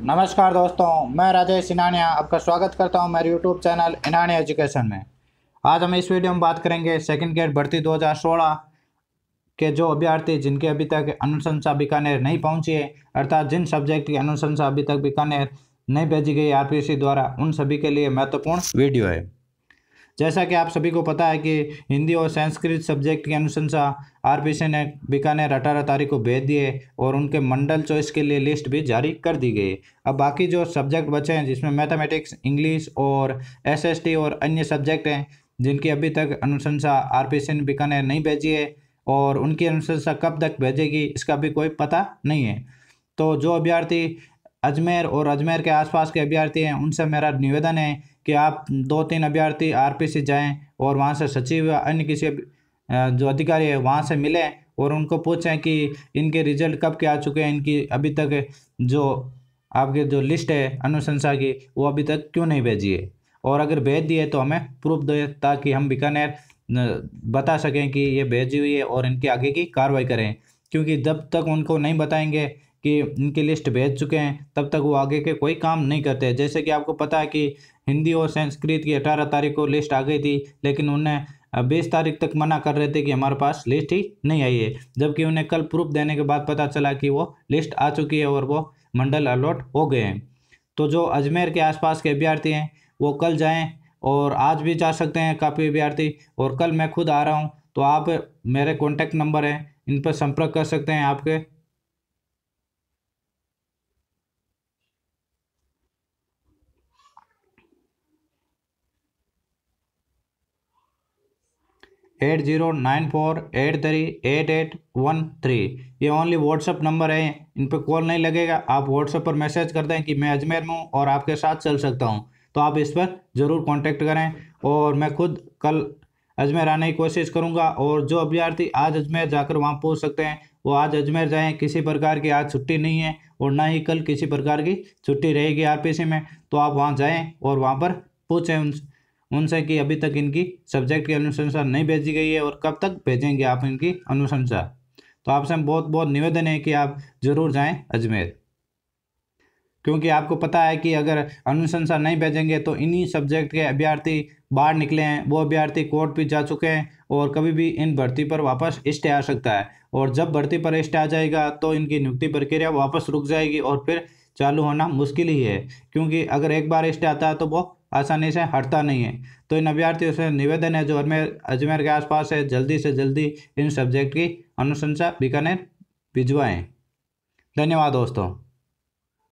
नमस्कार दोस्तों मैं राजेश इनानिया आपका स्वागत करता हूं मेरे यूट्यूब चैनल इनानिया एजुकेशन में आज हम इस वीडियो में बात करेंगे सेकंड ग्रेड भर्ती 2016 के जो अभ्यर्थी जिनके अभी तक अनुशंसा बीकानेर नहीं पहुंची है अर्थात जिन सब्जेक्ट की अनुशंसा अभी तक बीकानेर नहीं भेजी गई आर द्वारा उन सभी के लिए महत्वपूर्ण वीडियो है जैसा कि आप सभी को पता है कि हिंदी और संस्कृत सब्जेक्ट की अनुशंसा आरपीसी ने बीकानेर अठारह तारीख को भेज दिए और उनके मंडल चॉइस के लिए लिस्ट भी जारी कर दी गई अब बाकी जो सब्जेक्ट बचे हैं जिसमें मैथमेटिक्स इंग्लिश और टी और अन्य सब्जेक्ट हैं जिनकी अभी तक अनुशंसा आरपीसी ने बीकानेर नहीं भेजी है और उनकी अनुशंसा कब तक भेजेगी इसका भी कोई पता नहीं है तो जो अभ्यर्थी अजमेर और अजमेर के आसपास के अभ्यर्थी हैं उनसे मेरा निवेदन है कि आप दो तीन अभ्यर्थी आर सी जाएँ और वहाँ से सचिव या अन्य किसी जो अधिकारी है वहाँ से मिलें और उनको पूछें कि इनके रिजल्ट कब के आ चुके हैं इनकी अभी तक जो आपके जो लिस्ट है अनुशंसा की वो अभी तक क्यों नहीं भेजी है और अगर भेज दिए तो हमें प्रूफ दे ताकि हम बीकानेर बता सकें कि ये भेजी हुई है और इनके आगे की कार्रवाई करें क्योंकि जब तक उनको नहीं बताएंगे कि इनकी लिस्ट भेज चुके हैं तब तक वो आगे के कोई काम नहीं करते जैसे कि आपको पता है कि हिंदी और संस्कृत की अठारह तारीख को लिस्ट आ गई थी लेकिन उन्हें बीस तारीख तक मना कर रहे थे कि हमारे पास लिस्ट ही नहीं आई है जबकि उन्हें कल प्रूफ देने के बाद पता चला कि वो लिस्ट आ चुकी है और वो मंडल अलॉट हो गए हैं तो जो अजमेर के आसपास के अभ्यर्थी हैं वो कल जाएँ और आज भी जा सकते हैं काफ़ी अभ्यर्थी और कल मैं खुद आ रहा हूँ तो आप मेरे कॉन्टैक्ट नंबर हैं इन पर संपर्क कर सकते हैं आपके eight zero nine four eight three eight eight one three ये ओनली व्हाट्सअप नंबर है इन पर कॉल नहीं लगेगा आप व्हाट्सअप पर मैसेज कर दें कि मैं अजमेर में हूँ और आपके साथ चल सकता हूँ तो आप इस पर ज़रूर कॉन्टैक्ट करें और मैं खुद कल अजमेर आने की कोशिश करूँगा और जो अभ्यर्थी आज अजमेर जाकर वहाँ पहुँच सकते हैं वो आज अजमेर जाएँ किसी प्रकार की आज छुट्टी नहीं है और ना ही कल किसी प्रकार की छुट्टी रहेगी आर में तो आप वहाँ जाएँ और वहाँ पर पूछें उनसे कि अभी तक इनकी सब्जेक्ट की अनुशंसा नहीं भेजी गई है और कब तक भेजेंगे आप इनकी अनुशंसा तो आपसे हम बहुत बहुत निवेदन है कि आप ज़रूर जाएं अजमेर क्योंकि आपको पता है कि अगर अनुशंसा नहीं भेजेंगे तो इन्हीं सब्जेक्ट के अभ्यर्थी बाहर निकले हैं वो अभ्यर्थी कोर्ट भी जा चुके हैं और कभी भी इन भर्ती पर वापस इष्ट आ सकता है और जब भर्ती पर इष्ट आ जाएगा तो इनकी नियुक्ति प्रक्रिया वापस रुक जाएगी और फिर चालू होना मुश्किल ही है क्योंकि अगर एक बार इष्ट आता है तो वो आसानी से हटता नहीं है तो इन अभ्यर्थियों से निवेदन है जो अजमेर अजमेर के आसपास है जल्दी से जल्दी इन सब्जेक्ट की अनुशंसा बीकानेर भिजवाएँ धन्यवाद दोस्तों